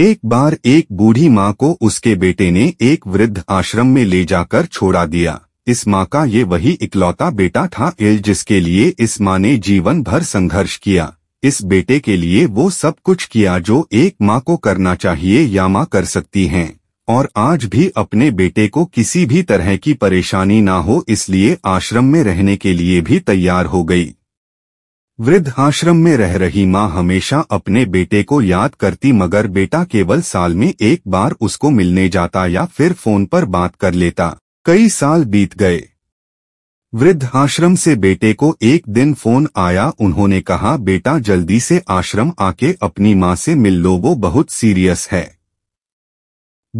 एक बार एक बूढ़ी माँ को उसके बेटे ने एक वृद्ध आश्रम में ले जाकर छोड़ा दिया इस माँ का ये वही इकलौता बेटा था जिसके लिए इस माँ ने जीवन भर संघर्ष किया इस बेटे के लिए वो सब कुछ किया जो एक माँ को करना चाहिए या माँ कर सकती हैं और आज भी अपने बेटे को किसी भी तरह की परेशानी ना हो इसलिए आश्रम में रहने के लिए भी तैयार हो गई वृद्ध आश्रम में रह रही माँ हमेशा अपने बेटे को याद करती मगर बेटा केवल साल में एक बार उसको मिलने जाता या फिर फोन पर बात कर लेता कई साल बीत गए वृद्ध आश्रम से बेटे को एक दिन फोन आया उन्होंने कहा बेटा जल्दी से आश्रम आके अपनी माँ से मिल लो वो बहुत सीरियस है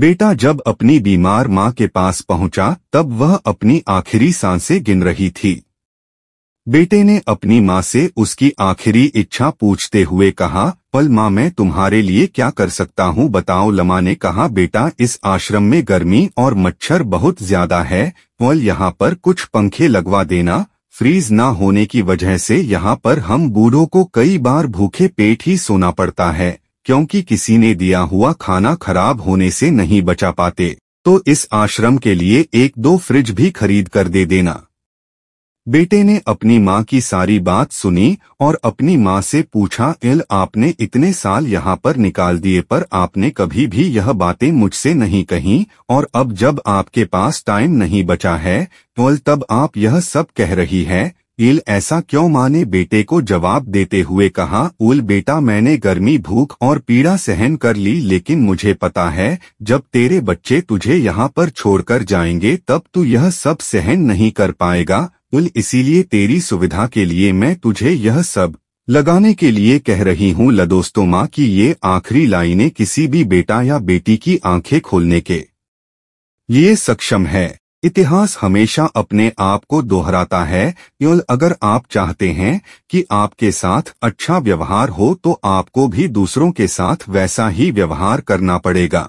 बेटा जब अपनी बीमार माँ के पास पहुंचा तब वह अपनी आखिरी सांसें गिन रही थी बेटे ने अपनी माँ से उसकी आखिरी इच्छा पूछते हुए कहा पल माँ मैं तुम्हारे लिए क्या कर सकता हूँ बताओ लमा ने कहा बेटा इस आश्रम में गर्मी और मच्छर बहुत ज्यादा है पल यहाँ पर कुछ पंखे लगवा देना फ्रीज ना होने की वजह से यहाँ पर हम बूढ़ों को कई बार भूखे पेट ही सोना पड़ता है क्योंकि किसी ने दिया हुआ खाना खराब होने से नहीं बचा पाते तो इस आश्रम के लिए एक दो फ्रिज भी खरीद कर दे देना बेटे ने अपनी माँ की सारी बात सुनी और अपनी माँ से पूछा इल आपने इतने साल यहाँ पर निकाल दिए पर आपने कभी भी यह बातें मुझसे नहीं कही और अब जब आपके पास टाइम नहीं बचा है तो तब आप यह सब कह रही है इल ऐसा क्यों माँ ने बेटे को जवाब देते हुए कहा उल बेटा मैंने गर्मी भूख और पीड़ा सहन कर ली लेकिन मुझे पता है जब तेरे बच्चे तुझे यहाँ पर छोड़कर जाएंगे तब तू यह सब सहन नहीं कर पाएगा उल इसीलिए तेरी सुविधा के लिए मैं तुझे यह सब लगाने के लिए कह रही हूँ लदोस्तो माँ की ये आखिरी लाइनें किसी भी बेटा या बेटी की आंखें खोलने के ये सक्षम है इतिहास हमेशा अपने आप को दोहराता है केवल अगर आप चाहते हैं कि आपके साथ अच्छा व्यवहार हो तो आपको भी दूसरों के साथ वैसा ही व्यवहार करना पड़ेगा